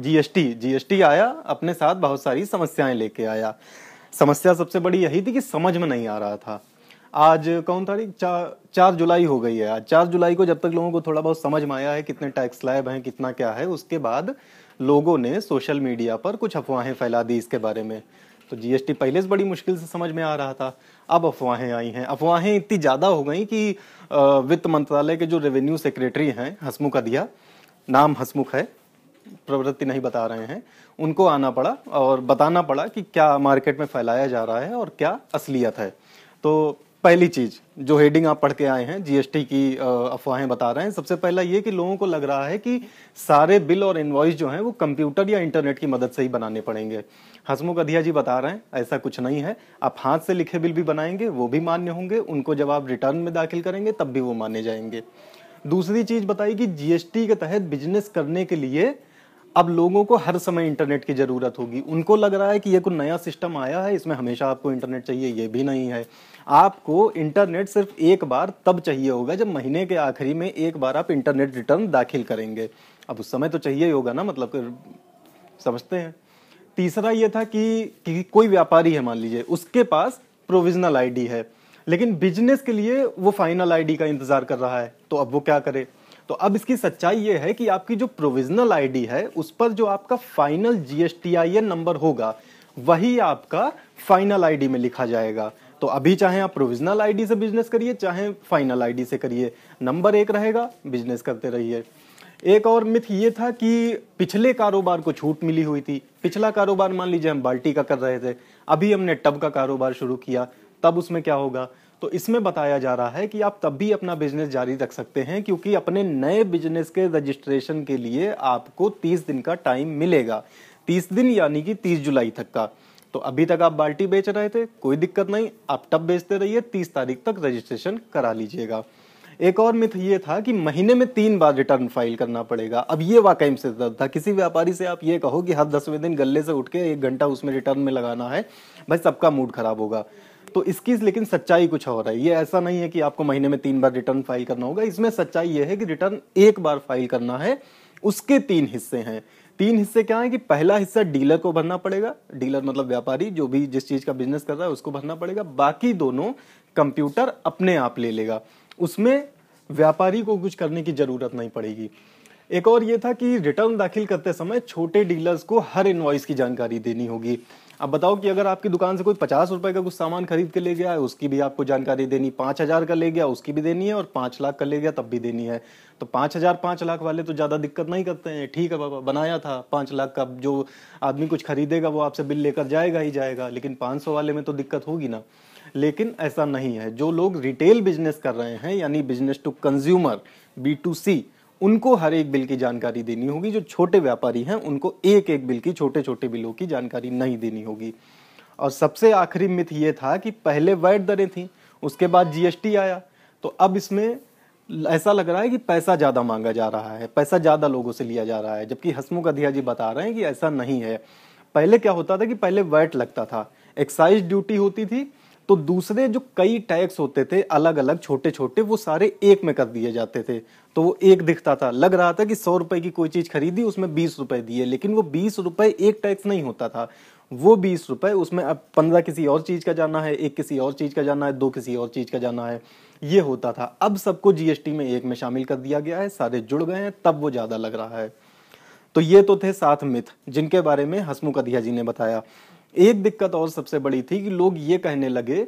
GST GST आया अपने साथ बहुत सारी समस्याएं लेके आया समस्या सबसे बड़ी यही थी कि समझ में नहीं आ रहा था आज कौन तारीख चार चार जुलाई हो गई है आज चार जुलाई को जब तक लोगों को थोड़ा बहुत समझ में आया है कितने टैक्स लैब हैं कितना क्या है उसके बाद लोगों ने सोशल मीडिया पर कुछ अफवाहें फैला दी इसके बारे में तो जीएसटी पहले से बड़ी मुश्किल से समझ में आ रहा था अब अफवाहें आई हैं अफवाहें इतनी ज़्यादा हो गई कि वित्त मंत्रालय के जो रेवेन्यू सेक्रेटरी हैं हसमुख अधिया नाम हसमुख है प्रवृत्ति नहीं बता रहे हैं उनको आना पड़ा और बताना पड़ा कि क्या मार्केट में फैलाया जा रहा है और क्या असलियत है तो पहली चीज जो हेडिंग आप पढ़ के आए हैं जीएसटी की अफवाहें बता रहे हैं सबसे पहला ये कि लोगों को लग रहा है कि सारे बिल और इन्वॉइस जो हैं वो कंप्यूटर या इंटरनेट की मदद से ही बनाने पड़ेंगे हसमुख अधिया जी बता रहे हैं ऐसा कुछ नहीं है आप हाथ से लिखे बिल भी बनाएंगे वो भी मान्य होंगे उनको जब आप रिटर्न में दाखिल करेंगे तब भी वो माने जाएंगे दूसरी चीज बताई कि जीएसटी के तहत बिजनेस करने के लिए अब लोगों को हर समय इंटरनेट की ज़रूरत होगी उनको लग रहा है कि ये कोई नया सिस्टम आया है इसमें हमेशा आपको इंटरनेट चाहिए ये भी नहीं है आपको इंटरनेट सिर्फ एक बार तब चाहिए होगा जब महीने के आखिरी में एक बार आप इंटरनेट रिटर्न दाखिल करेंगे अब उस समय तो चाहिए ही होगा ना मतलब समझते हैं तीसरा ये था कि, कि कोई व्यापारी है मान लीजिए उसके पास प्रोविजनल आईडी है लेकिन बिजनेस के लिए वो फाइनल आईडी का इंतज़ार कर रहा है तो अब वो क्या करे तो अब इसकी सच्चाई ये है कि आपकी जो प्रोविजनल आईडी है उस पर जो आपका फाइनल जीएसटीआईएन नंबर होगा वही आपका फाइनल आईडी में लिखा जाएगा तो अभी चाहे आप प्रोविजनल आईडी से बिजनेस करिए चाहे फाइनल आईडी से करिए नंबर एक रहेगा बिजनेस करते रहिए एक और मिथ ये था कि पिछले कारोबार को छूट मिली हुई थी पिछला कारोबार मान लीजिए हम बाल्टी का कर रहे थे अभी हमने टब का कारोबार शुरू किया तब उसमें क्या होगा तो इसमें बताया जा रहा है कि आप तब भी अपना बिजनेस जारी रख सकते हैं क्योंकि अपने नए बिजनेस के रजिस्ट्रेशन के लिए आपको तीस दिन का टाइम मिलेगा तीस दिन यानी कि तीस जुलाई तक का तो अभी तक आप बाल्टी बेच रहे थे कोई दिक्कत नहीं आप तब बेचते रहिए तीस तारीख तक रजिस्ट्रेशन करा लीजिएगा एक और मिथ ये था कि महीने में तीन बार रिटर्न फाइल करना पड़ेगा अब ये वाकई में सिद्ध था किसी व्यापारी से आप ये कहो कि हर दसवें दिन गले से उठ के एक घंटा उसमें रिटर्न में लगाना है भाई सबका मूड खराब होगा तो इसकी लेकिन सच्चाई कुछ और है ये ऐसा नहीं है कि आपको महीने में तीन बार रिटर्न फाइल करना होगा इसमें सच्चाई ये है कि रिटर्न एक बार फाइल करना है उसके तीन हिस्से हैं तीन हिस्से क्या है कि पहला हिस्सा डीलर को भरना पड़ेगा डीलर मतलब व्यापारी जो भी जिस चीज का बिजनेस कर रहा है उसको भरना पड़ेगा बाकी दोनों कंप्यूटर अपने आप ले लेगा उसमें व्यापारी को कुछ करने की ज़रूरत नहीं पड़ेगी एक और ये था कि रिटर्न दाखिल करते समय छोटे डीलर्स को हर इन्वॉइस की जानकारी देनी होगी अब बताओ कि अगर आपकी दुकान से कोई पचास रुपए का कुछ सामान खरीद के ले गया है उसकी भी आपको जानकारी देनी पांच हज़ार का ले गया उसकी भी देनी है और पांच लाख का ले गया तब भी देनी है तो पाँच हज़ार पांच लाख वाले तो ज़्यादा दिक्कत नहीं करते हैं ठीक है बाबा बनाया था पांच लाख का जो आदमी कुछ खरीदेगा वो आपसे बिल लेकर जाएगा ही जाएगा लेकिन पांच सौ वाले में तो दिक्कत होगी ना लेकिन ऐसा नहीं है जो लोग रिटेल बिजनेस कर रहे हैं यानी business to consumer B to C उनको हर एक बिल की जानकारी देनी होगी जो छोटे व्यापारी हैं उनको एक एक बिल की छोटे छोटे बिलों की जानकारी नहीं देनी होगी और सबसे आखिरी मिथ ये था कि पहले वैट दरें थी उसके बाद जीएसटी आया तो अब इसमें ऐसा लग रहा है कि पैसा ज़्यादा मांगा जा रहा है पैसा ज़्यादा लोगों से लिया जा रहा है जबकि हसमुख अधिया जी बता रहे हैं कि ऐसा नहीं है पहले क्या होता था कि पहले वैट लगता था एक्साइज ड्यूटी होती थी तो दूसरे जो कई टैक्स होते थे अलग अलग छोटे छोटे वो सारे एक में कर दिए जाते थे तो वो एक दिखता था लग रहा था कि सौ रुपए की कोई चीज खरीदी उसमें बीस रुपए दिए लेकिन वो बीस रुपए एक टैक्स नहीं होता था वो बीस रुपए उसमें अब पंद्रह किसी और चीज का जाना है एक किसी और चीज का जाना है दो किसी और चीज का जाना है ये होता था अब सबको जीएसटी में एक में शामिल कर दिया गया है सारे जुड़ गए हैं तब वो ज्यादा लग रहा है तो ये तो थे सात मिथ जिनके बारे में हसमुख अधिया जी ने बताया एक दिक्कत और सबसे बड़ी थी कि लोग ये कहने लगे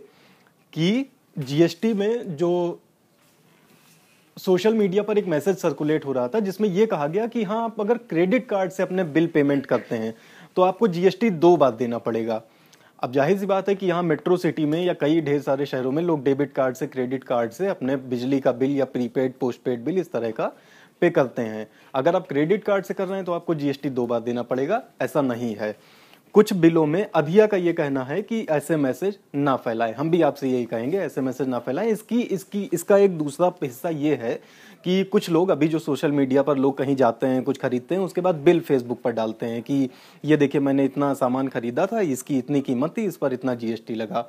कि जीएसटी में जो सोशल मीडिया पर एक मैसेज सर्कुलेट हो रहा था जिसमें यह कहा गया कि हाँ आप अगर क्रेडिट कार्ड से अपने बिल पेमेंट करते हैं तो आपको जीएसटी दो बार देना पड़ेगा अब जाहिर सी बात है कि यहाँ मेट्रो सिटी में या कई ढेर सारे शहरों में लोग डेबिट कार्ड से क्रेडिट कार्ड से अपने बिजली का बिल या प्रीपेड पोस्टपेड बिल इस तरह का पे करते हैं अगर आप क्रेडिट कार्ड से कर रहे हैं तो आपको जीएसटी दो बार देना पड़ेगा ऐसा नहीं है कुछ बिलों में अधिया का ये कहना है कि ऐसे मैसेज ना फैलाएं हम भी आपसे यही कहेंगे ऐसे मैसेज ना फैलाएं इसकी इसकी इसका एक दूसरा हिस्सा ये है कि कुछ लोग अभी जो सोशल मीडिया पर लोग कहीं जाते हैं कुछ खरीदते हैं उसके बाद बिल फेसबुक पर डालते हैं कि ये देखिए मैंने इतना सामान खरीदा था इसकी इतनी कीमत थी इस पर इतना जीएसटी लगा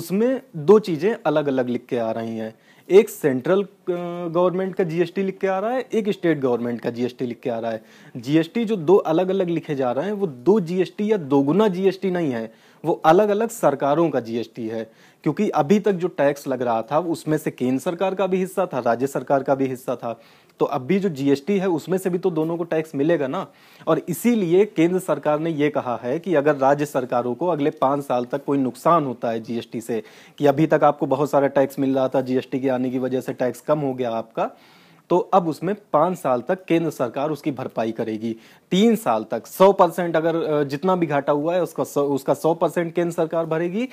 उसमें दो चीज़ें अलग अलग लिख के आ रही हैं एक सेंट्रल गवर्नमेंट का जीएसटी लिख के आ रहा है एक स्टेट गवर्नमेंट का जीएसटी लिख के आ रहा है जीएसटी जो दो अलग अलग लिखे जा रहे हैं वो दो जीएसटी या दोगुना जीएसटी नहीं है वो अलग अलग सरकारों का जीएसटी है क्योंकि अभी तक जो टैक्स लग रहा था उसमें से केंद्र सरकार का भी हिस्सा था राज्य सरकार का भी हिस्सा था तो अब भी जो जीएसटी है उसमें से भी तो दोनों को टैक्स मिलेगा ना और इसीलिए केंद्र सरकार ने यह कहा है कि अगर राज्य सरकारों को अगले पांच साल तक कोई नुकसान होता है जीएसटी से कि अभी तक आपको बहुत सारा टैक्स मिल रहा था जीएसटी के आने की वजह से टैक्स कम हो गया आपका तो अब उसमें पांच साल तक केंद्र सरकार उसकी भरपाई करेगी तीन साल तक सौ परसेंट अगर जितना भी घाटा हुआ है उसका सौ उसका सौ परसेंट केंद्र सरकार भरेगी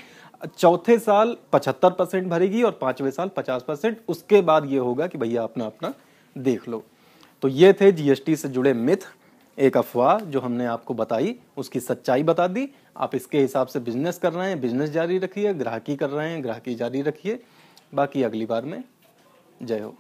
चौथे साल पचहत्तर परसेंट भरेगी और पांचवें साल पचास परसेंट उसके बाद ये होगा कि भैया अपना अपना देख लो तो ये थे जीएसटी से जुड़े मिथ एक अफवाह जो हमने आपको बताई उसकी सच्चाई बता दी आप इसके हिसाब से बिजनेस कर रहे हैं बिजनेस जारी रखिए ग्राहकी कर रहे हैं ग्राहकी जारी रखिए बाकी अगली बार में जय हो